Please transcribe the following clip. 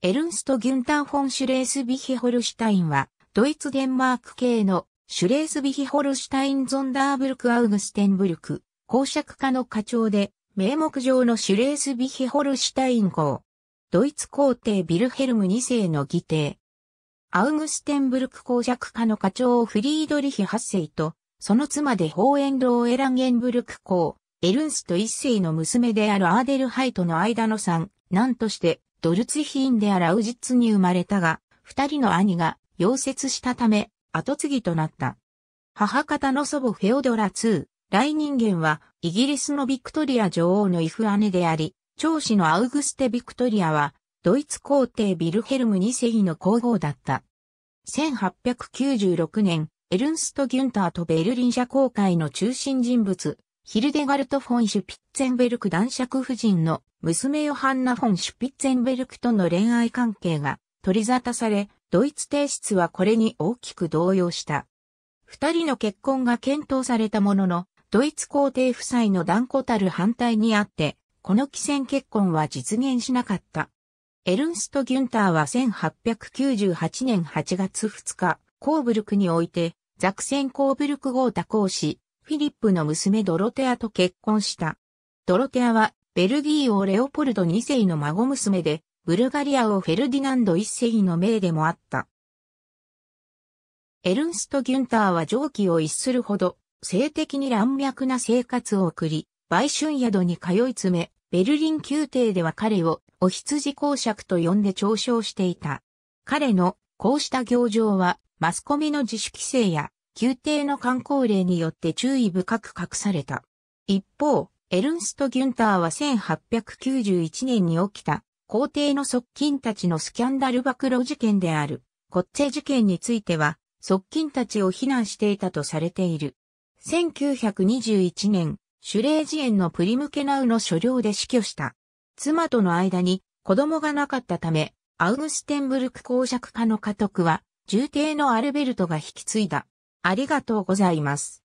エルンスト・ギュンター・フォン・シュレースビヒホルシュタインは、ドイツ・デンマーク系のシュレースビヒホルシュタイン・ゾンダーブルク・アウグステンブルク、公爵家の課長で、名目上のシュレースビヒホルシュタイン号。ドイツ皇帝ビルヘルム2世の義弟。アウグステンブルク公爵家の課長フリードリヒ8世と、その妻でホーエンローエランゲンブルク公、エルンスト1世の娘であるアーデルハイトの間の3、んとしてドルツヒーンであるアウジッツに生まれたが、二人の兄が溶接したため、後継ぎとなった。母方の祖母フェオドラ2、来人間はイギリスのビクトリア女王のイフ姉であり、長子のアウグステ・ビクトリアは、ドイツ皇帝ビルヘルム2世の皇后だった。1896年、エルンスト・ギュンターとベルリン社公会の中心人物、ヒルデガルト・フォン・シュピッツェンベルク男爵夫人の娘ヨハンナ・フォン・シュピッツェンベルクとの恋愛関係が取り沙汰され、ドイツ帝室はこれに大きく動揺した。二人の結婚が検討されたものの、ドイツ皇帝夫妻の断固たる反対にあって、この既戦結婚は実現しなかった。エルンスト・ギュンターは1898年8月2日、コーブルクにおいて、ザクセン・コーブルク号多行し、フィリップの娘ドロテアと結婚した。ドロテアは、ベルギー王レオポルド2世の孫娘で、ブルガリア王フェルディナンド1世の命でもあった。エルンスト・ギュンターは上記を逸するほど、性的に乱脈な生活を送り、売春宿に通い詰め、ベルリン宮廷では彼を、お羊公爵と呼んで嘲笑していた。彼の、こうした行情は、マスコミの自主規制や、宮廷の観光令によって注意深く隠された。一方、エルンスト・ギュンターは1891年に起きた皇帝の側近たちのスキャンダル暴露事件である、コッツェ事件については、側近たちを非難していたとされている。1921年、シュレージエンのプリムケナウの所領で死去した。妻との間に子供がなかったため、アウグステンブルク公爵家の家督は、重帝のアルベルトが引き継いだ。ありがとうございます。